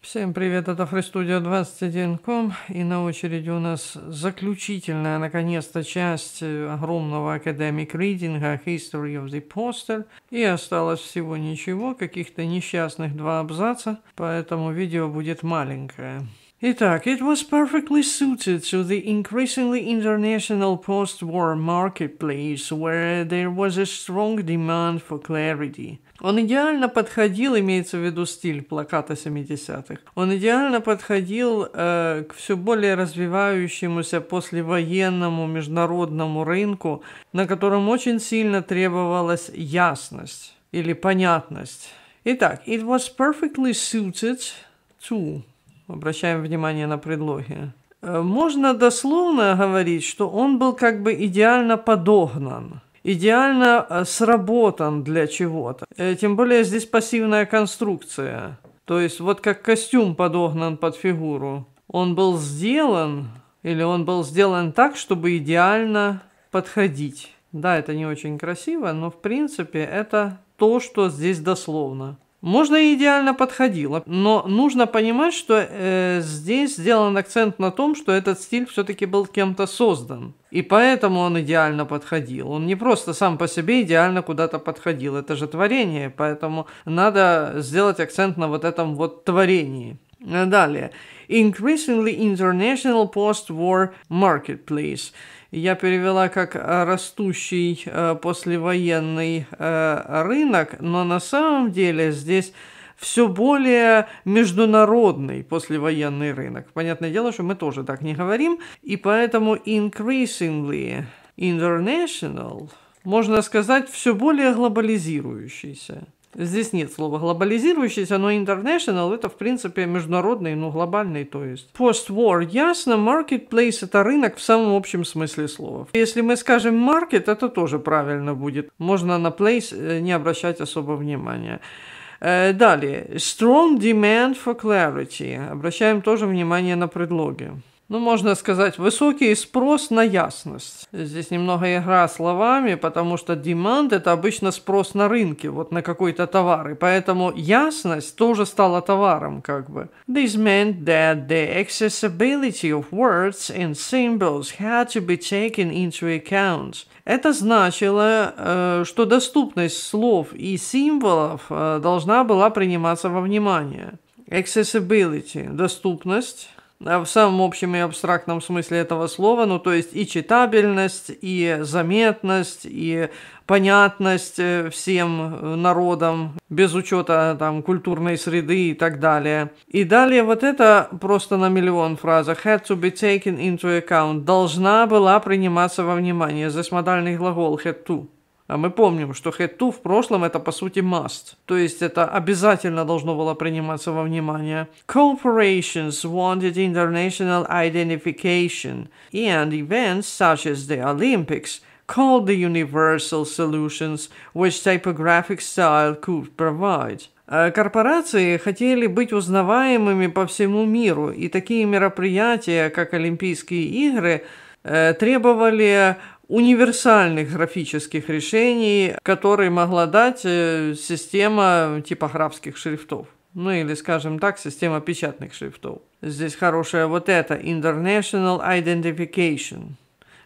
Всем привет, это FreeStudio 21.com и на очереди у нас заключительная, наконец-то, часть э, огромного Academic Reading History of the Poster. И осталось всего ничего, каких-то несчастных два абзаца, поэтому видео будет маленькое. Итак, it was perfectly suited to the increasingly international post-war marketplace, where there was a strong demand for clarity. Он идеально подходил, имеется в виду стиль плаката 70-х, он идеально подходил э, к все более развивающемуся послевоенному международному рынку, на котором очень сильно требовалась ясность или понятность. Итак, it was perfectly suited to Обращаем внимание на предлоги. Э, можно дословно говорить, что он был как бы идеально подогнан, идеально э, сработан для чего-то. Э, тем более здесь пассивная конструкция. То есть вот как костюм подогнан под фигуру. Он был сделан или он был сделан так, чтобы идеально подходить. Да, это не очень красиво, но в принципе это то, что здесь дословно. Можно и идеально подходило, но нужно понимать, что э, здесь сделан акцент на том, что этот стиль все-таки был кем-то создан. И поэтому он идеально подходил. Он не просто сам по себе идеально куда-то подходил. Это же творение, поэтому надо сделать акцент на вот этом вот творении. Далее. Increasingly international post-war marketplace – я перевела как э, растущий э, послевоенный э, рынок, но на самом деле здесь все более международный послевоенный рынок. Понятное дело, что мы тоже так не говорим, и поэтому increasingly international, можно сказать, все более глобализирующийся. Здесь нет слова глобализирующийся, но international это в принципе международный, ну глобальный, то есть. Post-war, ясно, marketplace это рынок в самом общем смысле слова. Если мы скажем market, это тоже правильно будет. Можно на place э, не обращать особо внимания. Э, далее. Strong demand for clarity. Обращаем тоже внимание на предлоги ну, можно сказать, высокий спрос на ясность. Здесь немного игра словами, потому что demand – это обычно спрос на рынке, вот на какой-то товар. И поэтому ясность тоже стала товаром, как бы. This meant that the accessibility of words and symbols had to be taken into account. Это значило, э, что доступность слов и символов э, должна была приниматься во внимание. Accessibility – доступность, а в самом общем и абстрактном смысле этого слова, ну то есть и читабельность, и заметность, и понятность э, всем э, народам, без учета там культурной среды и так далее. И далее вот это просто на миллион фраза had to be taken into account, должна была приниматься во внимание, здесь модальный глагол had to. А мы помним, что head to в прошлом это по сути must, то есть это обязательно должно было приниматься во внимание. Corporations wanted international identification and events such as the Olympics called the universal solutions which typographic style could provide. А корпорации хотели быть узнаваемыми по всему миру, и такие мероприятия, как Олимпийские игры, э, требовали универсальных графических решений, которые могла дать э, система типографских шрифтов. Ну или, скажем так, система печатных шрифтов. Здесь хорошая вот это International Identification.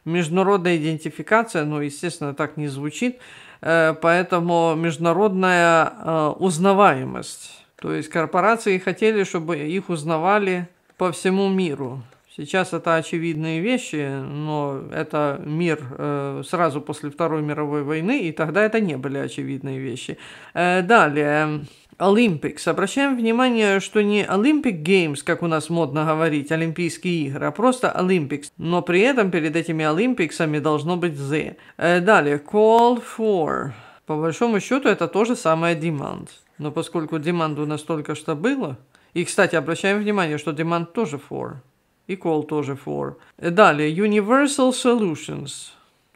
Международная идентификация, ну, естественно, так не звучит, э, поэтому международная э, узнаваемость. То есть корпорации хотели, чтобы их узнавали по всему миру. Сейчас это очевидные вещи, но это мир э, сразу после Второй мировой войны, и тогда это не были очевидные вещи. Э, далее. Олимпикс. Обращаем внимание, что не Олимпик Геймс, как у нас модно говорить, Олимпийские игры, а просто Олимпикс. Но при этом перед этими Олимпиксами должно быть Z. Э, далее. Call for. По большому счету это то же самое demand. Но поскольку demand у нас только что было... И, кстати, обращаем внимание, что demand тоже for. Equal тоже for. Далее, Universal Solutions.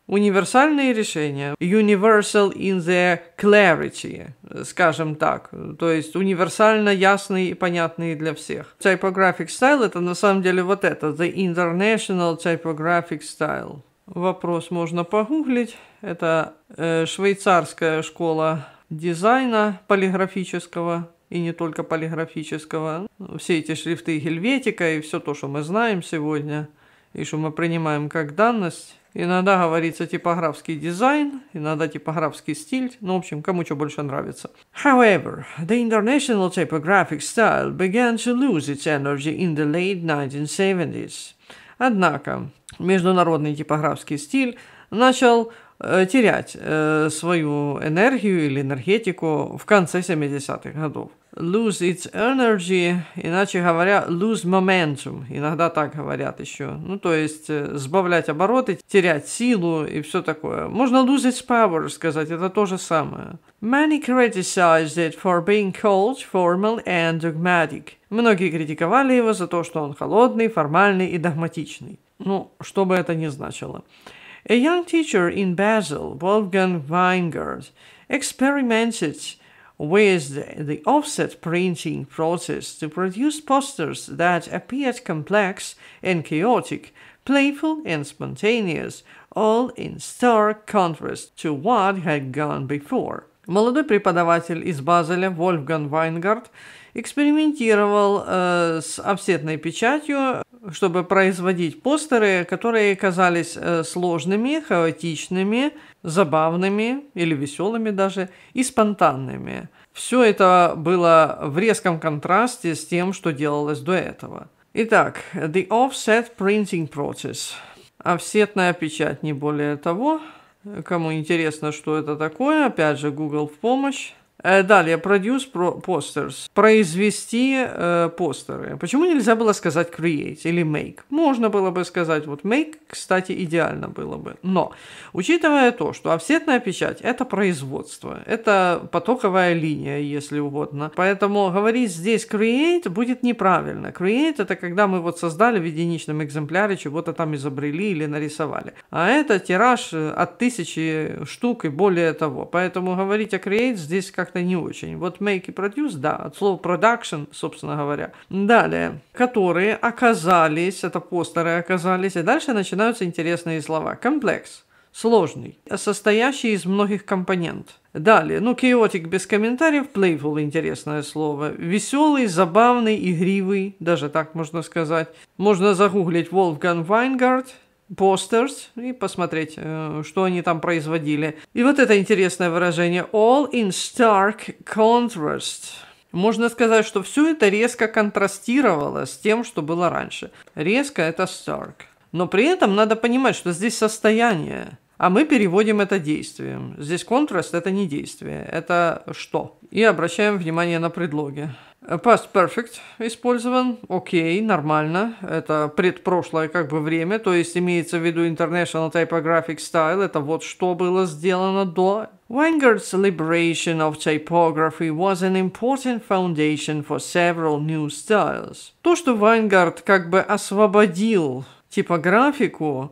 Универсальные решения. Universal in the clarity, скажем так. То есть универсально ясные и понятные для всех. Typographic style это на самом деле вот это. The International Typographic Style. Вопрос можно погуглить. Это э, швейцарская школа дизайна полиграфического и не только полиграфического. Ну, все эти шрифты Гельветика и все то, что мы знаем сегодня, и что мы принимаем как данность. Иногда говорится типографский дизайн, иногда типографский стиль, ну, в общем, кому что больше нравится. However, the international typographic style began to lose its energy in the late 1970s. Однако, международный типографский стиль начал Э, терять э, свою энергию или энергетику в конце 70-х годов. Lose its energy, иначе говоря, lose momentum, иногда так говорят еще. Ну, то есть, э, сбавлять обороты, терять силу и все такое. Можно lose its power сказать, это то же самое. Many criticized it for being cold, formal and dogmatic. Многие критиковали его за то, что он холодный, формальный и догматичный. Ну, что бы это ни значило. A young teacher in Basel, Wolfgang Weingart, experimented with the offset printing process to produce posters that appeared complex and chaotic, playful and spontaneous, all in stark contrast to what had gone before. Молодой преподаватель из Базеля Вольфган Вайнгард экспериментировал э, с офсетной печатью чтобы производить постеры, которые казались э, сложными, хаотичными, забавными или веселыми даже, и спонтанными. Все это было в резком контрасте с тем, что делалось до этого. Итак, the offset printing process. Офсетная печать, не более того. Кому интересно, что это такое, опять же, Google в помощь. Э, далее, produce posters. Произвести э, постеры. Почему нельзя было сказать create или make? Можно было бы сказать, вот make, кстати, идеально было бы. Но, учитывая то, что офсетная печать – это производство, это потоковая линия, если угодно. Поэтому говорить здесь create будет неправильно. Create – это когда мы вот создали в единичном экземпляре, чего-то там изобрели или нарисовали. А это тираж э, от тысячи штук и более того. Поэтому говорить о create здесь как как-то не очень. Вот make и produce, да, от слова production, собственно говоря. Далее, которые оказались, это постеры оказались, и дальше начинаются интересные слова. Комплекс сложный, состоящий из многих компонент. Далее, ну, chaotic без комментариев, playful – интересное слово. Веселый, забавный, игривый, даже так можно сказать. Можно загуглить Wolfgang Weingarten, Posters и посмотреть, э, что они там производили. И вот это интересное выражение «all in stark contrast». Можно сказать, что все это резко контрастировало с тем, что было раньше. Резко – это stark. Но при этом надо понимать, что здесь состояние а мы переводим это действием. Здесь контраст – это не действие, это что. И обращаем внимание на предлоги. Past perfect использован, окей, okay, нормально, это предпрошлое как бы время, то есть имеется в виду International Typographic Style, это вот что было сделано до. Weingart's liberation of typography was an important foundation for several new styles. То, что Вайнгард как бы освободил типографику,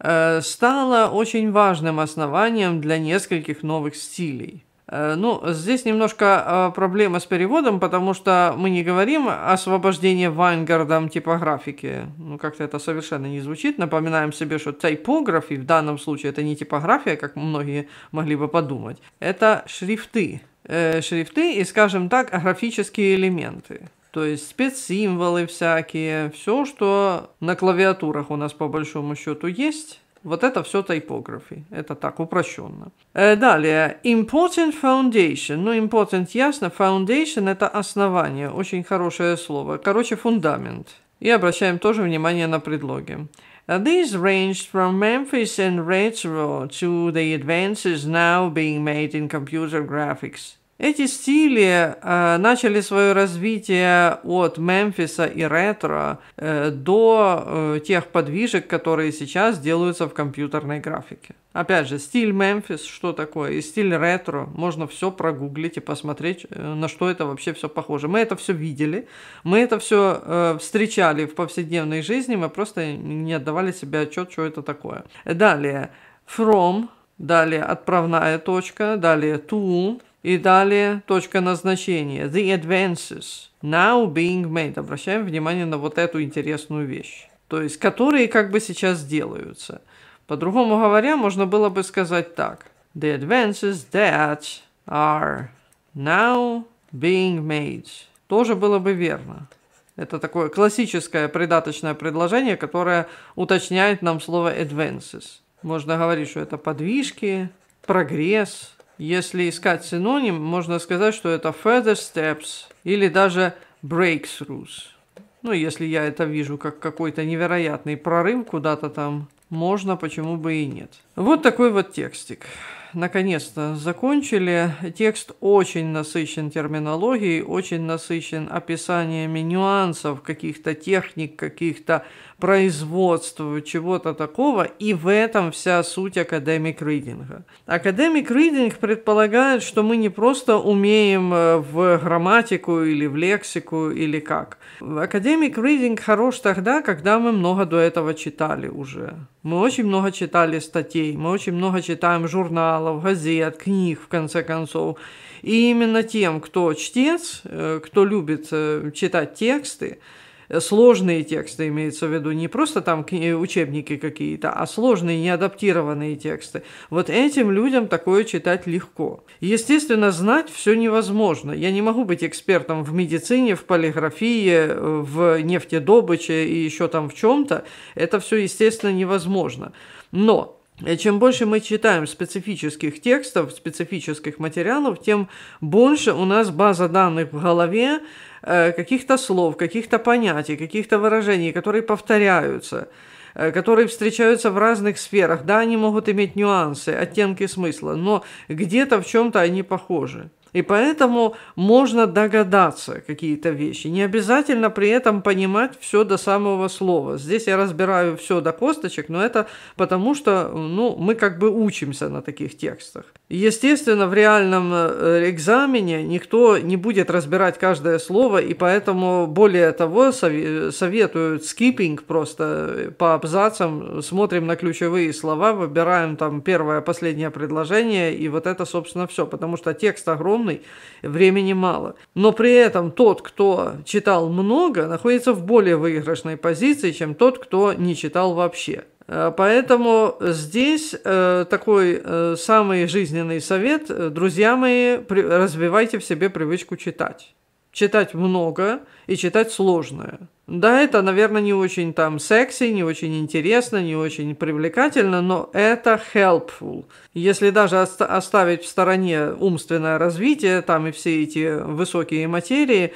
Э, стало очень важным основанием для нескольких новых стилей. Э, ну, здесь немножко э, проблема с переводом, потому что мы не говорим освобождение Вайнгардом типографики. Ну, как-то это совершенно не звучит. Напоминаем себе, что типографии в данном случае это не типография, как многие могли бы подумать. Это шрифты. Шрифты и, скажем так, графические элементы. То есть спецсимволы всякие, все, что на клавиатурах у нас по большому счету есть, вот это все typography. Это так, упрощенно. Э, далее. Important foundation. Ну, important ясно. Foundation – это основание. Очень хорошее слово. Короче, фундамент. И обращаем тоже внимание на предлоги. Э, these ranged from Memphis and retro to the advances now being made in computer graphics. Эти стили э, начали свое развитие от Мемфиса и ретро э, до э, тех подвижек, которые сейчас делаются в компьютерной графике. Опять же, стиль Мемфис, что такое, и стиль ретро, можно все прогуглить и посмотреть, э, на что это вообще все похоже. Мы это все видели, мы это все э, встречали в повседневной жизни, мы просто не отдавали себе отчет, что это такое. Далее, From, далее отправная точка, далее to, и далее точка назначения. The advances now being made. Обращаем внимание на вот эту интересную вещь. То есть, которые как бы сейчас делаются. По-другому говоря, можно было бы сказать так. The advances that are now being made. Тоже было бы верно. Это такое классическое придаточное предложение, которое уточняет нам слово advances. Можно говорить, что это подвижки, прогресс, если искать синоним, можно сказать, что это further steps или даже breakthroughs. Ну, если я это вижу как какой-то невероятный прорыв куда-то там, можно, почему бы и нет. Вот такой вот текстик. Наконец-то закончили. Текст очень насыщен терминологией, очень насыщен описаниями нюансов, каких-то техник, каких-то производству чего-то такого, и в этом вся суть академик ридинга. Академик ридинг предполагает, что мы не просто умеем э, в грамматику или в лексику или как. Академик ридинг хорош тогда, когда мы много до этого читали уже. Мы очень много читали статей, мы очень много читаем журналов, газет, книг, в конце концов. И именно тем, кто чтец, э, кто любит э, читать тексты, Э, сложные тексты, имеется в виду, не просто там э, учебники какие-то, а сложные, неадаптированные тексты. Вот этим людям такое читать легко. Естественно, знать все невозможно. Я не могу быть экспертом в медицине, в полиграфии, э, в нефтедобыче и еще там в чем-то. Это все, естественно, невозможно. Но и э, чем больше мы читаем специфических текстов, специфических материалов, тем больше у нас база данных в голове э, каких-то слов, каких-то понятий, каких-то выражений, которые повторяются э, которые встречаются в разных сферах. Да, они могут иметь нюансы, оттенки смысла, но где-то в чем-то они похожи. И поэтому можно догадаться какие-то вещи. Не обязательно при этом понимать все до самого слова. Здесь я разбираю все до косточек, но это потому, что ну, мы как бы учимся на таких текстах. Естественно, в реальном э, экзамене никто не будет разбирать каждое слово, и поэтому, более того, советуют скиппинг просто э, по абзацам, смотрим на ключевые слова, выбираем там первое, последнее предложение, и вот это, собственно, все, потому что текст огромный, полной, времени мало. Но при этом тот, кто читал много, находится в более выигрышной позиции, чем тот, кто не читал вообще. Э, поэтому здесь э, такой э, самый жизненный совет, друзья мои, развивайте в себе привычку читать. Читать много и читать сложное. Да, это, наверное, не очень там секси, не очень интересно, не очень привлекательно, но это helpful. Если даже оставить в стороне умственное развитие, там и все эти высокие материи,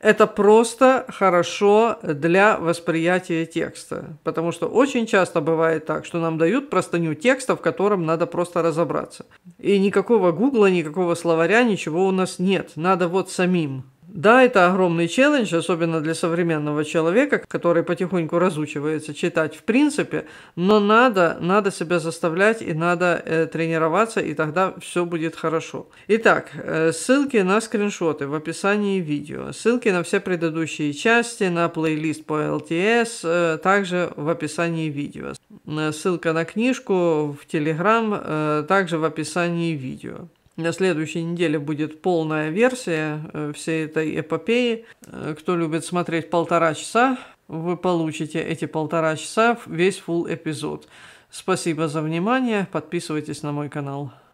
это просто хорошо для восприятия текста. Потому что очень часто бывает так, что нам дают простыню текста, в котором надо просто разобраться. И никакого гугла, никакого словаря, ничего у нас нет. Надо вот самим да, это огромный челлендж, особенно для современного человека, который потихоньку разучивается читать в принципе, но надо, надо себя заставлять и надо э, тренироваться, и тогда все будет хорошо. Итак, э, ссылки на скриншоты в описании видео, ссылки на все предыдущие части, на плейлист по LTS, э, также в описании видео. Э, ссылка на книжку в Telegram э, также в описании видео. На следующей неделе будет полная версия э, всей этой эпопеи. Э, кто любит смотреть полтора часа, вы получите эти полтора часа весь full эпизод. Спасибо за внимание. Подписывайтесь на мой канал.